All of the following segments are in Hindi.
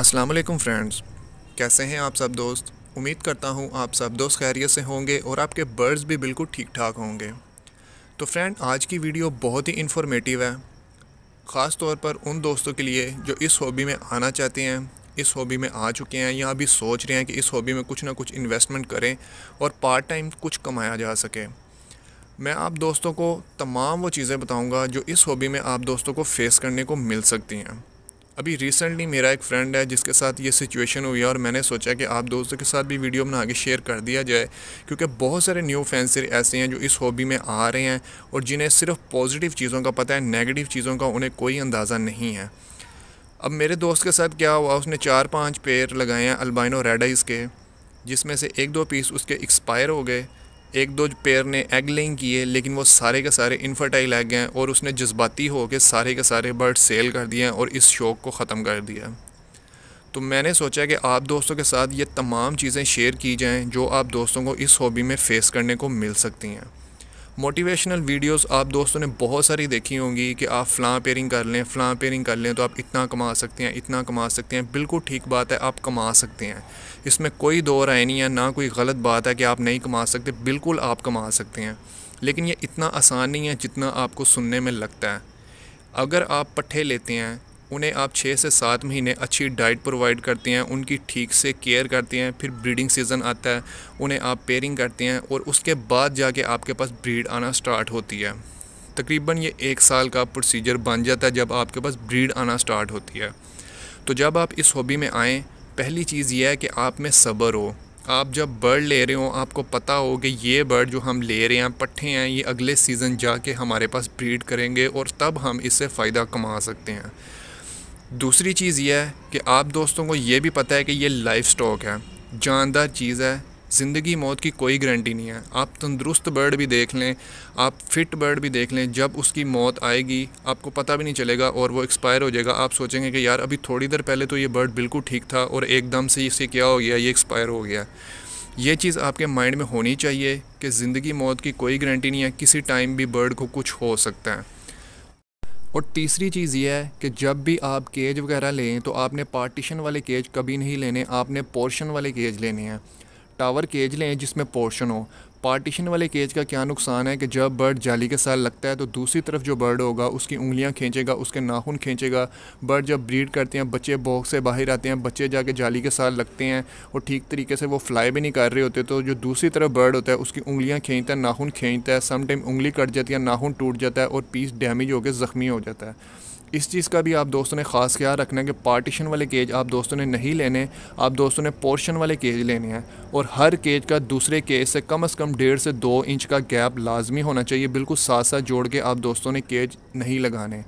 अस्सलाम वालेकुम फ्रेंड्स कैसे हैं आप सब दोस्त उम्मीद करता हूं आप सब दोस्त खैरियत से होंगे और आपके बर्ड्स भी बिल्कुल ठीक ठाक होंगे तो फ्रेंड आज की वीडियो बहुत ही इन्फॉर्मेटिव है ख़ास तौर पर उन दोस्तों के लिए जो इस हॉबी में आना चाहते हैं इस हॉबी में आ चुके हैं या अभी सोच रहे हैं कि इस हॉबी में कुछ ना कुछ इन्वेस्टमेंट करें और पार्ट टाइम कुछ कमाया जा सके मैं आप दोस्तों को तमाम वो चीज़ें बताऊँगा जो इस हॉबी में आप दोस्तों को फेस करने को मिल सकती हैं अभी रिसेंटली मेरा एक फ्रेंड है जिसके साथ ये सिचुएशन हुई है और मैंने सोचा कि आप दोस्तों के साथ भी वीडियो बना के शेयर कर दिया जाए क्योंकि बहुत सारे न्यू फैंसर ऐसे हैं जो इस हॉबी में आ रहे हैं और जिन्हें सिर्फ पॉजिटिव चीज़ों का पता है नेगेटिव चीज़ों का उन्हें कोई अंदाज़ा नहीं है अब मेरे दोस्त के साथ क्या हुआ उसने चार पाँच पेयर लगाए हैं अल्बाइनो रेडाइज़ के जिसमें से एक दो पीस उसके एक्सपायर हो गए एक दो पेयर ने एग लेइंग किए लेकिन वो सारे के सारे इनफर्टाइल एग हैं और उसने जज्बाती होकर सारे के सारे बर्ड सेल कर दिए हैं और इस शौक़ को ख़त्म कर दिया तो मैंने सोचा कि आप दोस्तों के साथ ये तमाम चीज़ें शेयर की जाएं जो आप दोस्तों को इस हॉबी में फ़ेस करने को मिल सकती हैं मोटिवेशनल वीडियोस आप दोस्तों ने बहुत सारी देखी होंगी कि आप फ्लां पेयरिंग कर लें फ़लाँ पेयरिंग कर लें तो आप इतना कमा सकते हैं इतना कमा सकते हैं बिल्कुल ठीक बात है आप कमा सकते हैं इसमें कोई दो राय नहीं है ना कोई गलत बात है कि आप नहीं कमा सकते बिल्कुल आप कमा सकते हैं लेकिन ये इतना आसान नहीं है जितना आपको सुनने में लगता है अगर आप पट्ठे लेते हैं उन्हें आप छः से सात महीने अच्छी डाइट प्रोवाइड करते हैं उनकी ठीक से केयर करते हैं फिर ब्रीडिंग सीज़न आता है उन्हें आप पेयरिंग करते हैं और उसके बाद जाके आपके पास ब्रीड आना स्टार्ट होती है तकरीबन ये एक साल का प्रोसीजर बन जाता है जब आपके पास ब्रीड आना स्टार्ट होती है तो जब आप इस हॉबी में आएँ पहली चीज़ यह है कि आप में सब्र हो आप जब बर्ड ले रहे हो आपको पता हो कि ये बर्ड जो हम ले रहे हैं पट्ठे हैं ये अगले सीज़न जाके हमारे पास ब्रीड करेंगे और तब हम इससे फ़ायदा कमा सकते हैं दूसरी चीज़ यह है कि आप दोस्तों को ये भी पता है कि ये लाइफ स्टॉक है जानदार चीज़ है ज़िंदगी मौत की कोई गारंटी नहीं है आप तंदुरुस्त बर्ड भी देख लें आप फिट बर्ड भी देख लें जब उसकी मौत आएगी आपको पता भी नहीं चलेगा और वो एक्सपायर हो जाएगा आप सोचेंगे कि यार अभी थोड़ी देर पहले तो ये बर्ड बिल्कुल ठीक था और एकदम से इसे क्या हो गया ये एक्सपायर हो गया ये चीज़ आपके माइंड में होनी चाहिए कि ज़िंदगी मौत की कोई गारंटी नहीं है किसी टाइम भी बर्ड को कुछ हो सकता है और तीसरी चीज़ ये है कि जब भी आप केज वगैरह लें तो आपने पार्टीशन वाले केज कभी नहीं लेने आपने पोर्शन वाले केज लेने हैं टावर केज लें जिसमें पोर्शन हो पार्टीशन वाले केज का क्या नुकसान है कि जब बर्ड जाली के साथ लगता है तो दूसरी तरफ जो बर्ड होगा उसकी उंगलियां खींचेगा उसके नाखून खींचेगा बर्ड जब ब्रीड करते हैं बच्चे बॉक्स से बाहर आते हैं बच्चे जाके जाली के साथ लगते हैं और ठीक तरीके से वो फ्लाई भी नहीं कर रहे होते तो जो दूसरी तरफ बर्ड होता है उसकी उंगलियाँ खींचता है नाखून खींचता है समटाइम उंगली कट जाती है नाखून टूट जाता है और पीस डैमेज होकर ज़ख्मी हो जाता है इस चीज़ का भी आप दोस्तों ने ख़ास ख्याल रखना है कि पार्टीशन वाले केज आप दोस्तों ने नहीं लेने आप दोस्तों ने पोर्शन वाले केज लेने हैं और हर केज का दूसरे केज से कम अज़ कम डेढ़ से दो इंच का गैप लाजमी होना चाहिए बिल्कुल साथ साथ जोड़ के आप दोस्तों ने केज नहीं लगाने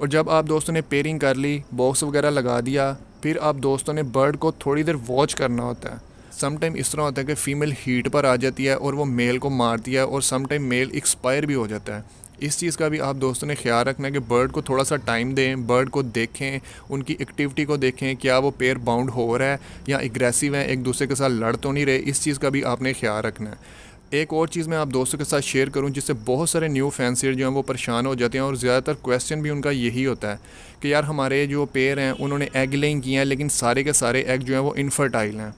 और जब आप दोस्तों ने पेयरिंग कर ली बॉक्स वगैरह लगा दिया फिर आप दोस्तों ने बर्ड को थोड़ी देर वॉच करना होता है समटाइम इस तरह होता है कि फ़ीमेल हीट पर आ जाती है और वो मेल को मारती है और समटाइम मेल एक्सपायर भी हो जाता है इस चीज़ का भी आप दोस्तों ने ख्याल रखना है कि बर्ड को थोड़ा सा टाइम दें बर्ड को देखें उनकी एक्टिविटी को देखें क्या वो पेयर बाउंड हो रहा है या एग्रेसिव हैं एक दूसरे के साथ लड़ तो नहीं रहे इस चीज़ का भी आपने ख्याल रखना है एक और चीज़ मैं आप दोस्तों के साथ शेयर करूं जिससे बहुत सारे न्यू फैंसियर जो हैं वो परेशान हो जाते हैं और ज़्यादातर क्वेश्चन भी उनका यही होता है कि यार हमारे जो पेयर हैं उन्होंने एग लेंग किए हैं लेकिन सारे के सारे एग जो हैं वो इनफर्टाइल हैं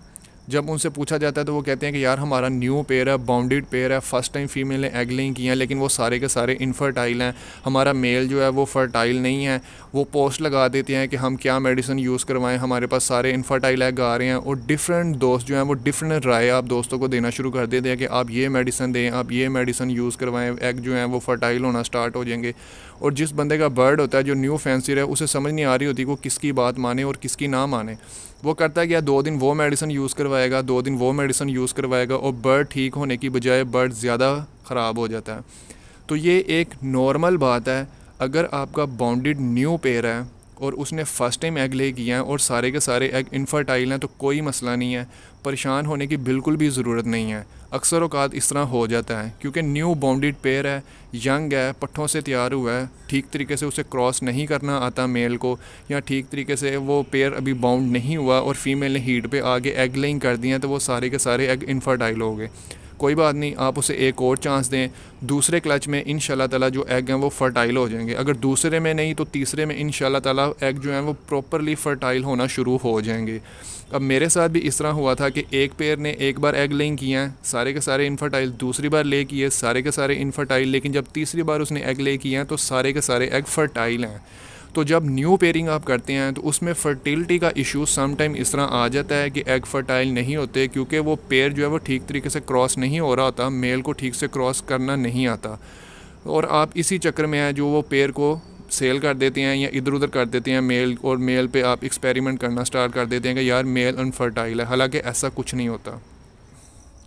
जब उनसे पूछा जाता है तो वो कहते हैं कि यार हमारा न्यू पेयर है बाउंडेड पेयर है फ़र्स्ट टाइम फीमेल ने एग लिंग किया हैं लेकिन वो सारे के सारे इनफर्टाइल हैं हमारा मेल जो है वो फर्टाइल नहीं है वो पोस्ट लगा देते हैं कि हम क्या मेडिसिन यूज़ करवाएं हमारे पास सारे इनफर्टाइल एग आ रहे हैं और डिफरेंट दोस्त जो हैं वो डिफरेंट राय आप दोस्तों को देना शुरू कर देते हैं कि आप ये मेडिसिन दें आप ये मेडिसिन यूज़ करवाएँ एग जो हैं वो फर्टाइल होना स्टार्ट हो जाएंगे और जिस बंदे का बर्ड होता है जो न्यू फैंसी है उसे समझ नहीं आ रही होती वो किसकी बात माने और किसकी ना माने वो करता है कि दो दिन वो मेडिसिन यूज़ करवाएगा दो दिन वो मेडिसिन यूज़ करवाएगा और बर्ड ठीक होने की बजाय बर्ड ज़्यादा ख़राब हो जाता है तो ये एक नॉर्मल बात है अगर आपका बाउंडेड न्यू पेयर है और उसने फ़र्स्ट टाइम एग ले किया है और सारे के सारे एग इनफर्टाइल हैं तो कोई मसला नहीं है परेशान होने की बिल्कुल भी ज़रूरत नहीं है अक्सर अवकात इस तरह हो जाता है क्योंकि न्यू बाउंडेड पेयर है यंग है पट्ठों से तैयार हुआ है ठीक तरीके से उसे क्रॉस नहीं करना आता मेल को या ठीक तरीके से वो पेयर अभी बाउंड नहीं हुआ और फीमेल ने हीट पे आगे एग लेइंग कर दिया हैं तो वो सारे के सारे एग इनफर्टाइल हो गए कोई बात नहीं आप उसे एक और चांस दें दूसरे क्लच में इन ताला जो एग हैं वो फर्टाइल हो जाएंगे अगर दूसरे में नहीं तो तीसरे में इन ताला एग जो हैं वो प्रॉपरली फर्टाइल होना शुरू हो जाएंगे अब मेरे साथ भी इस तरह हुआ था कि एक पेयर ने एक बार एग लेइंग किया है सारे के सारे इन्फर्टाइल दूसरी बार ले किए सारे के सारे इन्फर्टाइल लेकिन जब तीसरी बार उसने एग ले किया तो सारे के सारे एग फर्टाइल हैं तो जब न्यू पेयरिंग आप करते हैं तो उसमें फर्टिलिटी का इशू समटाइम इस तरह आ जाता है कि एग फर्टाइल नहीं होते क्योंकि वो पेयर जो है वो ठीक तरीके से क्रॉस नहीं हो रहा होता मेल को ठीक से क्रॉस करना नहीं आता और आप इसी चक्कर में हैं जो वो पेयर को सेल कर देते हैं या इधर उधर कर देते हैं मेल और मेल पे आप एक्सपेरिमेंट करना स्टार्ट कर देते हैं कि यार मेल अनफर्टाइल है हालांकि ऐसा कुछ नहीं होता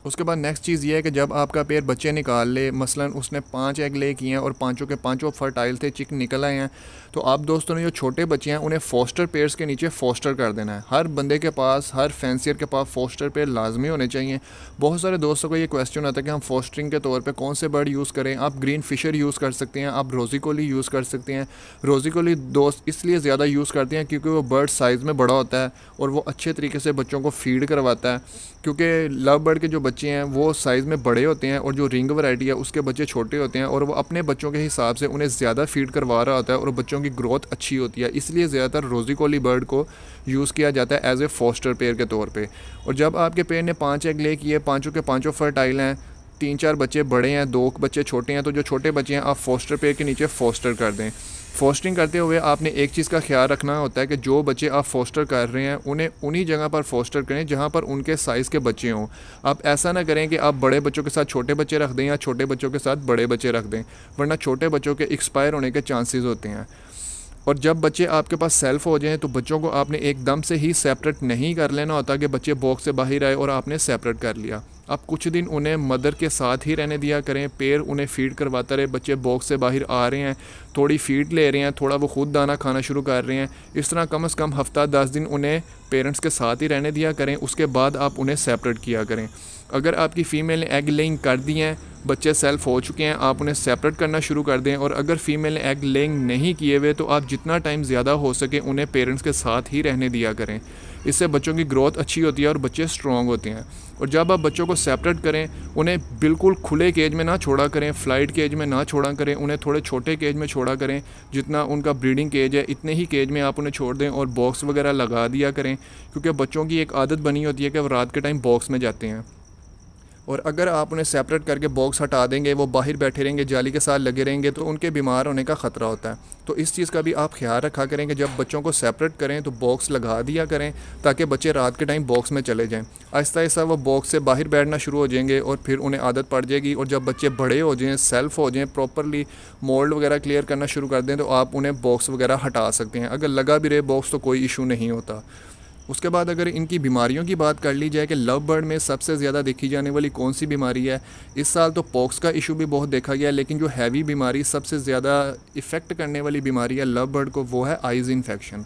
उसके बाद नेक्स्ट चीज़ ये है कि जब आपका पेड़ बच्चे निकाल ले मसलन उसने पांच एग ले किए हैं और पांचों के पांचों फर्टाइल थे चिक निकल आए हैं तो आप दोस्तों ने जो छोटे बच्चे हैं उन्हें फोस्टर पेयर्स के नीचे फोस्टर कर देना है हर बंदे के पास हर फैंसियर के पास फोस्टर पेयर लाजमी होने चाहिए बहुत सारे दोस्तों को ये क्वेश्चन आता है कि हम फोस्टरिंग के तौर पर कौन से बर्ड यूज़ करें आप ग्रीन फिशर यूज़ कर सकते हैं आप रोजिकोली यूज़ कर सकते हैं रोजिकोली दोस्त इसलिए ज़्यादा यूज़ करते हैं क्योंकि वो बर्ड साइज़ में बड़ा होता है और वो अच्छे तरीके से बच्चों को फीड करवाता है क्योंकि लव बर्ड के जो बच्चे हैं वो साइज़ में बड़े होते हैं और जो रिंग वैरायटी है उसके बच्चे छोटे होते हैं और वो अपने बच्चों के हिसाब से उन्हें ज़्यादा फीड करवा रहा होता है और बच्चों की ग्रोथ अच्छी होती है इसलिए ज़्यादातर रोजी कोली बर्ड को यूज़ किया जाता है एज ए फॉस्टर पेयर के तौर पर और जब आपके पेड़ ने पाँच एग ले किए पाँचों के पाँचों फर्टाइल हैं तीन चार बच्चे बड़े हैं दो बच्चे छोटे हैं तो जो छोटे बच्चे हैं आप फोस्टर पेयर के नीचे फोस्टर कर दें फोस्टिंग करते हुए आपने एक चीज़ का ख्याल रखना होता है कि जो बच्चे आप फोस्टर कर रहे हैं उन्हें उन्हीं जगह पर फोस्टर करें जहाँ पर उनके साइज़ के बच्चे हों आप ऐसा ना करें कि आप बड़े बच्चों के साथ छोटे बच्चे रख दें या छोटे बच्चों के साथ बड़े बच्चे रख दें वरना छोटे बच्चों के एक्सपायर होने के चांसेज़ होते हैं और जब बच्चे आपके पास सेल्फ हो जाएँ तो बच्चों को आपने एकदम से ही सेपरेट नहीं कर लेना होता कि बच्चे बॉक्स से बाहर आए और आपने सेपरेट कर लिया अब कुछ दिन उन्हें मदर के साथ ही रहने दिया करें पैर उन्हें फीड करवाता रहे बच्चे बॉक्स से बाहर आ रहे हैं थोड़ी फीड ले रहे हैं थोड़ा वो खुद दाना खाना शुरू कर रहे हैं इस तरह कम से कम हफ्ता दस दिन उन्हें पेरेंट्स के साथ ही रहने दिया करें उसके बाद आप उन्हें सेपरेट किया करें अगर आपकी फ़ीमेल ने एग लेइंग कर दी हैं बच्चे सेल्फ हो चुके हैं आप उन्हें सेपरेट करना शुरू कर दें और अगर फीमेल ने एग लेंग नहीं किए हुए तो आप जितना टाइम ज़्यादा हो सके उन्हें पेरेंट्स के साथ ही रहने दिया करें इससे बच्चों की ग्रोथ अच्छी होती है और बच्चे स्ट्रॉन्ग होते हैं और जब आप बच्चों को सेपरेट करें उन्हें बिल्कुल खुले केज में ना छोड़ा करें फ्लाइट केज में ना छोड़ा करें उन्हें थोड़े छोटे केज में छोड़ा करें जितना उनका ब्रीडिंग केज है इतने ही केज में आप उन्हें छोड़ दें और बॉक्स वगैरह लगा दिया करें क्योंकि बच्चों की एक आदत बनी होती है कि वो रात के टाइम बॉक्स में जाते हैं और अगर आप उन्हें सेपरेट करके बॉक्स हटा देंगे वो बाहर बैठे रहेंगे जाली के साथ लगे रहेंगे तो उनके बीमार होने का ख़तरा होता है तो इस चीज़ का भी आप ख्याल रखा करें कि जब बच्चों को सेपरेट करें तो बॉक्स लगा दिया करें ताकि बच्चे रात के टाइम बॉक्स में चले जाएँ आहिस्ता आहिस्ता वो बॉक्स से बाहर बैठना शुरू हो जाएंगे और फिर उन्हें आदत पड़ जाएगी और जब बच्चे बड़े हो जाएँ सेल्फ हो जाएँ प्रॉपरली मोल्ड वगैरह क्लियर करना शुरू कर दें तो आप उन्हें बॉक्स वगैरह हटा सकते हैं अगर लगा भी रहे बॉक्स तो कोई इशू नहीं होता उसके बाद अगर इनकी बीमारियों की बात कर ली जाए कि लव बर्ड में सबसे ज़्यादा देखी जाने वाली कौन सी बीमारी है इस साल तो पॉक्स का इशू भी बहुत देखा गया लेकिन जो हैवी बीमारी सबसे ज़्यादा इफ़ेक्ट करने वाली बीमारी है लव बर्ड को वो है आइज़ इन्फेक्शन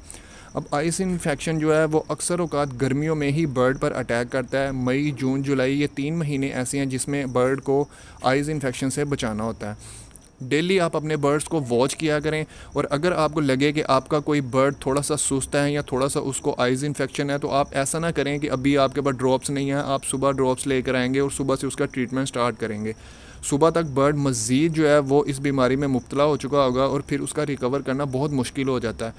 अब आइस इन्फेक्शन जो है वो अक्सर अवकात गर्मियों में ही बर्ड पर अटैक करता है मई जून जुलाई ये तीन महीने ऐसे हैं जिसमें बर्ड को आइस इन्फेक्शन से बचाना होता है डेली आप अपने बर्ड्स को वॉच किया करें और अगर आपको लगे कि आपका कोई बर्ड थोड़ा सा सुस्त है या थोड़ा सा उसको आइज़ इन्फेक्शन है तो आप ऐसा ना करें कि अभी आपके पास ड्रॉप्स नहीं है आप सुबह ड्रॉप्स लेकर आएंगे और सुबह से उसका ट्रीटमेंट स्टार्ट करेंगे सुबह तक बर्ड मज़ीद जो है वो इस बीमारी में मुबतला हो चुका होगा और फिर उसका रिकवर करना बहुत मुश्किल हो जाता है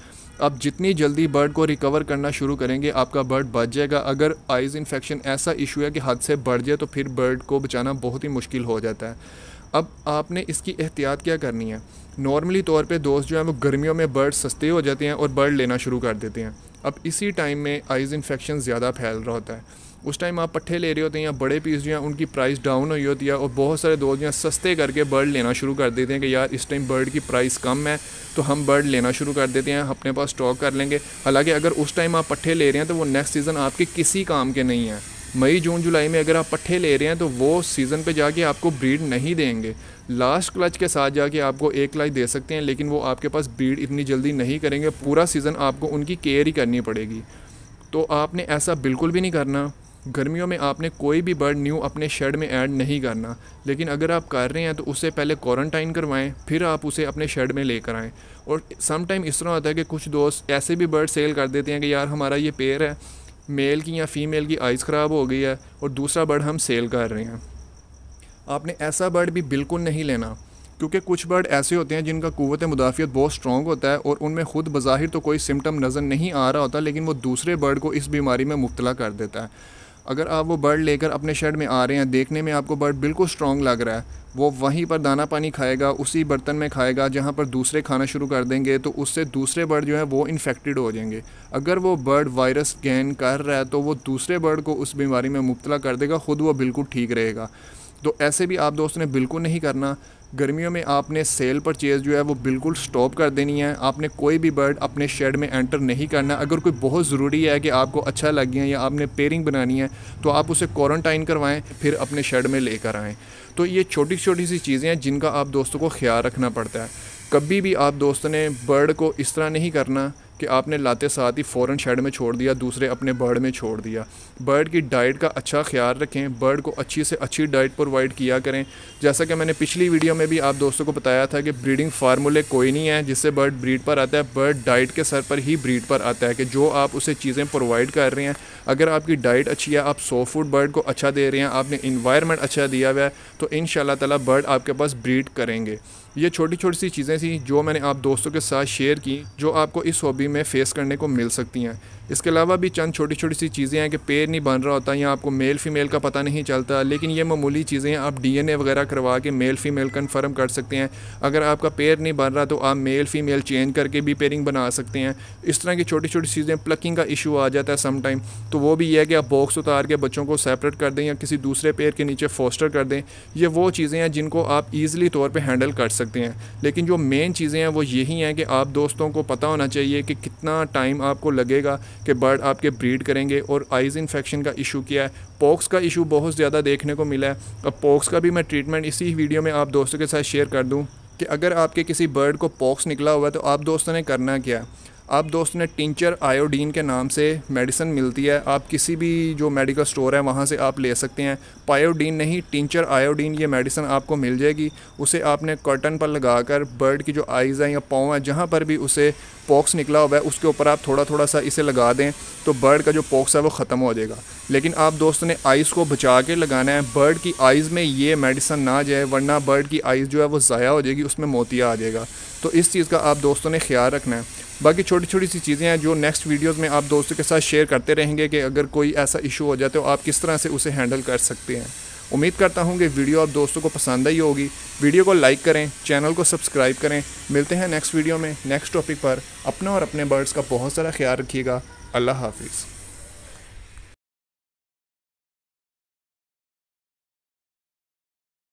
अब जितनी जल्दी बर्ड को रिकवर करना शुरू करेंगे आपका बर्ड बच जाएगा अगर आइज़ इन्फेक्शन ऐसा इशू है कि हद से बढ़ जाए तो फिर बर्ड को बचाना बहुत ही मुश्किल हो जाता है अब आपने इसकी एहतियात क्या करनी है नॉर्मली तौर पे दोस्त जो हैं वो गर्मियों में बर्ड सस्ते हो जाते हैं और बर्ड लेना शुरू कर देते हैं अब इसी टाइम में आइज़ इन्फेक्शन ज़्यादा फैल रहा होता है उस टाइम आप पट्ठे ले रहे होते हैं या बड़े पीस जो हैं उनकी प्राइस डाउन हुई होती है और बहुत सारे दोस्त जो सस्ते करके बर्ड लेना शुरू कर देते हैं कि यार इस टाइम बर्ड की प्राइस कम है तो हम बर्ड लेना शुरू कर देते हैं अपने पास स्टॉक कर लेंगे हालांकि अगर उस टाइम आप पट्ठे ले रहे हैं तो वो नेक्स्ट सीज़न आपके किसी काम के नहीं हैं मई जून जुलाई में अगर आप पट्ठे ले रहे हैं तो वो सीज़न पे जाके आपको ब्रीड नहीं देंगे लास्ट क्लच के साथ जाके आपको एक क्लच दे सकते हैं लेकिन वो आपके पास ब्रीड इतनी जल्दी नहीं करेंगे पूरा सीज़न आपको उनकी केयर ही करनी पड़ेगी तो आपने ऐसा बिल्कुल भी नहीं करना गर्मियों में आपने कोई भी बर्ड न्यू अपने शेड में ऐड नहीं करना लेकिन अगर आप कर रहे हैं तो उसे पहले क्वारंटाइन करवाएं फिर आप उसे अपने शेड में लेकर आएँ और सम टाइम इस तरह होता है कि कुछ दोस्त ऐसे भी बर्ड सेल कर देते हैं कि यार हमारा ये पेड़ है मेल की या फीमेल की आइज़ ख़राब हो गई है और दूसरा बर्ड हम सेल कर रहे हैं आपने ऐसा बर्ड भी बिल्कुल नहीं लेना क्योंकि कुछ बर्ड ऐसे होते हैं जिनका कुत मुदाफ़ियत बहुत स्ट्रॉग होता है और उनमें ख़ुद बज़ाहिर तो कोई सिम्टम नज़र नहीं आ रहा होता लेकिन वो दूसरे बर्ड को इस बीमारी में मुबला कर देता है अगर आप वो बर्ड लेकर अपने शेड में आ रहे हैं देखने में आपको बर्ड बिल्कुल स्ट्रॉन्ग लग रहा है वो वहीं पर दाना पानी खाएगा उसी बर्तन में खाएगा जहाँ पर दूसरे खाना शुरू कर देंगे तो उससे दूसरे बर्ड जो है वो इन्फेक्टेड हो जाएंगे अगर वो बर्ड वायरस गैन कर रहा है तो वो दूसरे बर्ड को उस बीमारी में मुबतला कर देगा ख़ुद वो बिल्कुल ठीक रहेगा तो ऐसे भी आप दोस्तों ने बिल्कुल नहीं करना गर्मियों में आपने सेल परचेज़ जो है वो बिल्कुल स्टॉप कर देनी है आपने कोई भी बर्ड अपने शेड में एंटर नहीं करना अगर कोई बहुत ज़रूरी है कि आपको अच्छा लग गया या आपने पेयरिंग बनानी है तो आप उसे क्वारंटाइन करवाएं फिर अपने शेड में लेकर आएँ तो ये छोटी छोटी सी चीज़ें हैं जिनका आप दोस्तों को ख्याल रखना पड़ता है कभी भी आप दोस्तों ने बर्ड को इस तरह नहीं करना कि आपने लाते साथ ही फ़ौर शेड में छोड़ दिया दूसरे अपने बर्ड में छोड़ दिया बर्ड की डाइट का अच्छा ख्याल रखें बर्ड को अच्छी से अच्छी डाइट प्रोवाइड किया करें जैसा कि मैंने पिछली वीडियो में भी आप दोस्तों को बताया था कि ब्रीडिंग फार्मूले कोई नहीं है जिससे बर्ड ब्रीड पर आता है बर्ड डाइट के सर पर ही ब्रीड पर आता है कि जो आप उसे चीज़ें प्रोवाइड कर रहे हैं अगर आपकी डाइट अच्छी है आप सौ फूड बर्ड को अच्छा दे रहे हैं आपने इन्वायरमेंट अच्छा दिया हुआ है तो इन ताला बर्ड आपके पास ब्रीड करेंगे ये छोटी छोटी सी चीज़ें थी जो मैंने आप दोस्तों के साथ शेयर की जो आपको इस हॉबी में फ़ेस करने को मिल सकती हैं इसके अलावा भी चंद छोटी छोटी सी चीज़ें हैं कि पेड़ नहीं बन रहा होता या आपको मेल फीमेल का पता नहीं चलता लेकिन ये मामूली चीज़ें आप डीएनए वगैरह करवा के मेल फीमेल कन्फर्म कर सकते हैं अगर आपका पेड़ नहीं बन रहा तो आप मेल फीमेल चेंज करके भी पेयरिंग बना सकते हैं इस तरह की छोटी छोटी चीज़ें प्लकिंग का इशू आ जाता है समटाइम तो वो भी यह है कि आप बॉक्स उतार के बच्चों को सेपरेट कर दें या किसी दूसरे पेड़ के नीचे फोस्टर कर दें ये वो चीज़ें हैं जिनको आप ईज़िली तौर पर हैंडल कर सकते हैं लेकिन जो मेन चीज़ें हैं वो यही हैं कि आप दोस्तों को पता होना चाहिए कि कितना टाइम आपको लगेगा कि बर्ड आपके ब्रीड करेंगे और आइज़ इन्फेक्शन का इशू किया है पॉक्स का इशू बहुत ज़्यादा देखने को मिला है अब पॉक्स का भी मैं ट्रीटमेंट इसी वीडियो में आप दोस्तों के साथ शेयर कर दूँ कि अगर आपके किसी बर्ड को पॉक्स निकला हुआ है तो आप दोस्तों ने करना क्या है आप दोस्त ने टिंचर आयोडीन के नाम से मेडिसन मिलती है आप किसी भी जो मेडिकल स्टोर है वहाँ से आप ले सकते हैं पायोडीन नहीं टिंचर आयोडीन ये मेडिसन आपको मिल जाएगी उसे आपने कॉटन पर लगाकर बर्ड की जो आइज़ हैं या पाँव हैं जहाँ पर भी उसे पॉक्स निकला हुआ है उसके ऊपर आप थोड़ा थोड़ा सा इसे लगा दें तो बर्ड का जो पॉक्स है वो ख़त्म हो जाएगा लेकिन आप दोस्त ने आइज़ को बचा के लगाना है बर्ड की आइज़ में ये मेडिसन ना जाए वरना बर्ड की आइज़ जो है वो ज़ाया हो जाएगी उसमें मोतिया आ जाएगा तो इस चीज़ का आप दोस्तों ने ख्याल रखना है बाकी छोटी छोटी सी चीज़ें हैं जो नेक्स्ट वीडियोस में आप दोस्तों के साथ शेयर करते रहेंगे कि अगर कोई ऐसा इशू हो जाए तो आप किस तरह से उसे हैंडल कर सकते हैं उम्मीद करता हूँ कि वीडियो आप दोस्तों को पसंद आई होगी वीडियो को लाइक करें चैनल को सब्सक्राइब करें मिलते हैं नेक्स्ट वीडियो में नेक्स्ट टॉपिक पर अपना और अपने बर्ड्स का बहुत सारा ख्याल रखिएगा अल्लाह हाफिज़